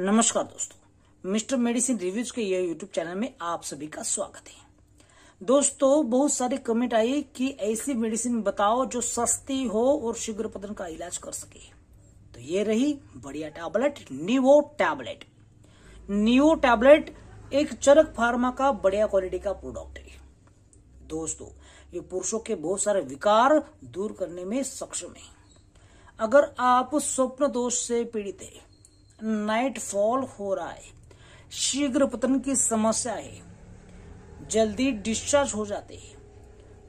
नमस्कार दोस्तों mister medicine reviews के यह यूट्यूब चैनल में आप सभी का स्वागत है दोस्तों बहुत सारे कमेंट आए कि ऐसी मेडिसिन बताओ जो सस्ती हो और शीघ्र पतन का इलाज कर सके तो ये रही बढ़िया टैबलेट निवो टैबलेट निवो टैबलेट एक चरक फार्मा का बढ़िया क्वालिटी का प्रोडक्ट है दोस्तों ये पुरुषों के बहुत सारे विकार दूर करने में सक्षम है अगर आप स्वप्न दोष से पीड़ित है फॉल हो रहा है शीघ्र पतन की समस्या है जल्दी डिस्चार्ज हो जाते हैं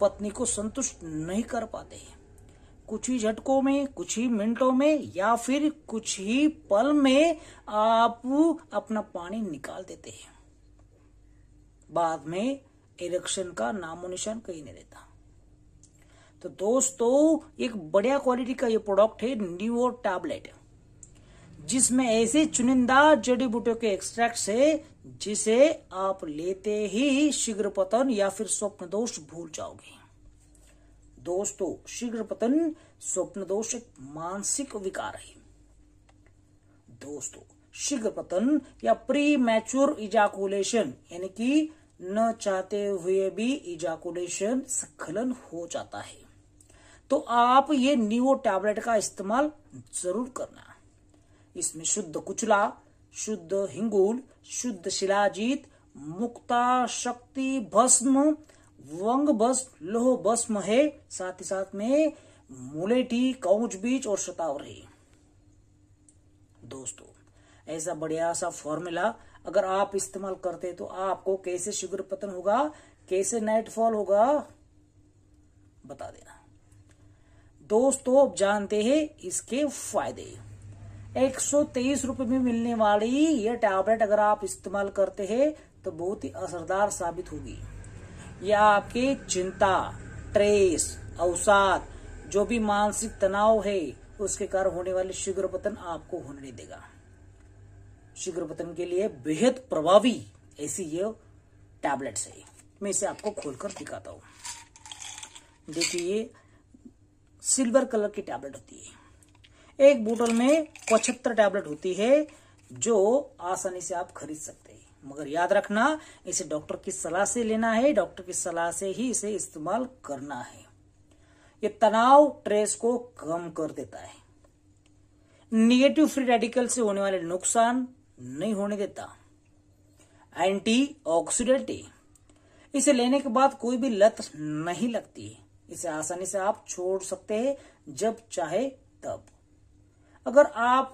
पत्नी को संतुष्ट नहीं कर पाते हैं कुछ ही झटकों में कुछ ही मिनटों में या फिर कुछ ही पल में आप अपना पानी निकाल देते हैं बाद में इलेक्शन का नामो निशान कहीं नहीं रहता तो दोस्तों एक बढ़िया क्वालिटी का ये प्रोडक्ट है न्यूओ टैबलेट जिसमें ऐसे चुनिंदा जड़ी बूटियों के एक्सट्रैक्ट है जिसे आप लेते ही शीघ्र पतन या फिर स्वप्न दोष भूल जाओगे दोस्तों शीघ्र पतन स्वप्न दोष एक मानसिक विकार है दोस्तों शीघ्र पतन या प्री मैच्योर इजाकुलेशन यानी कि न चाहते हुए भी इजाकुलेशन स्खलन हो जाता है तो आप ये न्यू टैबलेट का इस्तेमाल जरूर करना इसमें शुद्ध कुचला शुद्ध हिंगुल शुद्ध शिलाजीत मुक्ता शक्ति भस्म वंग भस्म लोह भस्म है साथ ही साथ में मुलेटी कौच बीज और है दोस्तों ऐसा बढ़िया सा फॉर्मूला अगर आप इस्तेमाल करते तो आपको कैसे शुगर पतन होगा कैसे नाइटफॉल होगा बता देना दोस्तों आप जानते हैं इसके फायदे एक सौ तेईस रुपए में मिलने वाली यह टैबलेट अगर आप इस्तेमाल करते हैं तो बहुत ही असरदार साबित होगी यह आपके चिंता ट्रेस अवसाद जो भी मानसिक तनाव है उसके कारण होने वाले शीघ्र पतन आपको होने नहीं देगा शीघ्र पतन के लिए बेहद प्रभावी ऐसी ये टैबलेट है मैं इसे आपको खोलकर दिखाता हूं देखिए सिल्वर कलर की टैबलेट होती है एक बोतल में पचहत्तर टैबलेट होती है जो आसानी से आप खरीद सकते हैं मगर याद रखना इसे डॉक्टर की सलाह से लेना है डॉक्टर की सलाह से ही इसे इस्तेमाल करना है ये तनाव ट्रेस को कम कर देता है निगेटिव फ्री रेडिकल से होने वाले नुकसान नहीं होने देता एंटी ऑक्सीडेंटी इसे लेने के बाद कोई भी लत नहीं लगती इसे आसानी से आप छोड़ सकते हैं जब चाहे तब अगर आप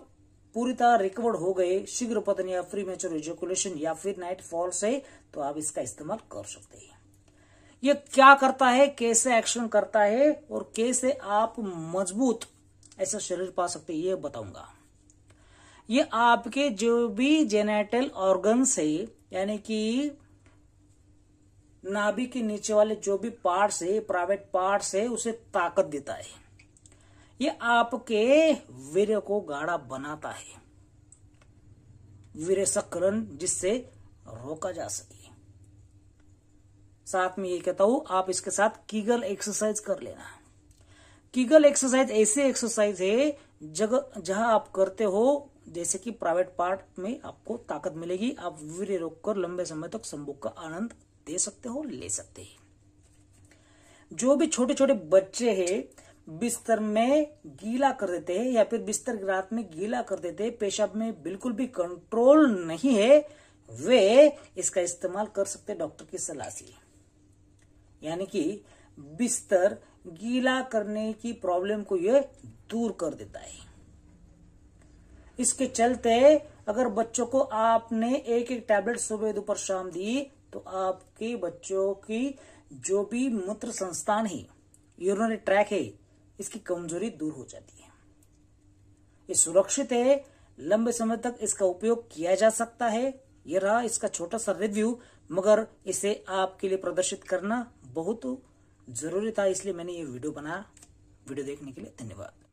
पूरी तरह रिकवर हो गए शीघ्र पतन या फ्री मेचर एजोकुलेशन या फिर नाइट फॉल से तो आप इसका इस्तेमाल कर सकते हैं ये क्या करता है कैसे एक्शन करता है और कैसे आप मजबूत ऐसा शरीर पा सकते हैं ये बताऊंगा ये आपके जो भी जेनेटल ऑर्गन है यानी कि नाभि के नीचे वाले जो भी पार्ट है प्राइवेट पार्ट है उसे ताकत देता है ये आपके वीर को गाढ़ा बनाता है वीर सकरण जिससे रोका जा सके साथ में ये कहता हूं आप इसके साथ कीगल एक्सरसाइज कर लेना कीगल एक्सरसाइज ऐसे एक्सरसाइज है जगह जहां आप करते हो जैसे कि प्राइवेट पार्ट में आपको ताकत मिलेगी आप वीर रोक कर लंबे समय तक संभोग का आनंद दे सकते हो ले सकते हैं जो भी छोटे छोटे बच्चे हैं बिस्तर में गीला कर देते हैं या फिर बिस्तर रात में गीला कर देते हैं पेशाब में बिल्कुल भी कंट्रोल नहीं है वे इसका इस्तेमाल कर सकते डॉक्टर की सलाह से यानी कि बिस्तर गीला करने की प्रॉब्लम को यह दूर कर देता है इसके चलते अगर बच्चों को आपने एक एक टैबलेट सुबह दोपहर शाम दी तो आपके बच्चों की जो भी मूत्र संस्थान है यूरोनरी ट्रैक है इसकी कमजोरी दूर हो जाती है ये सुरक्षित है लंबे समय तक इसका उपयोग किया जा सकता है यह रहा इसका छोटा सा रिव्यू मगर इसे आपके लिए प्रदर्शित करना बहुत जरूरी था इसलिए मैंने ये वीडियो बनाया वीडियो देखने के लिए धन्यवाद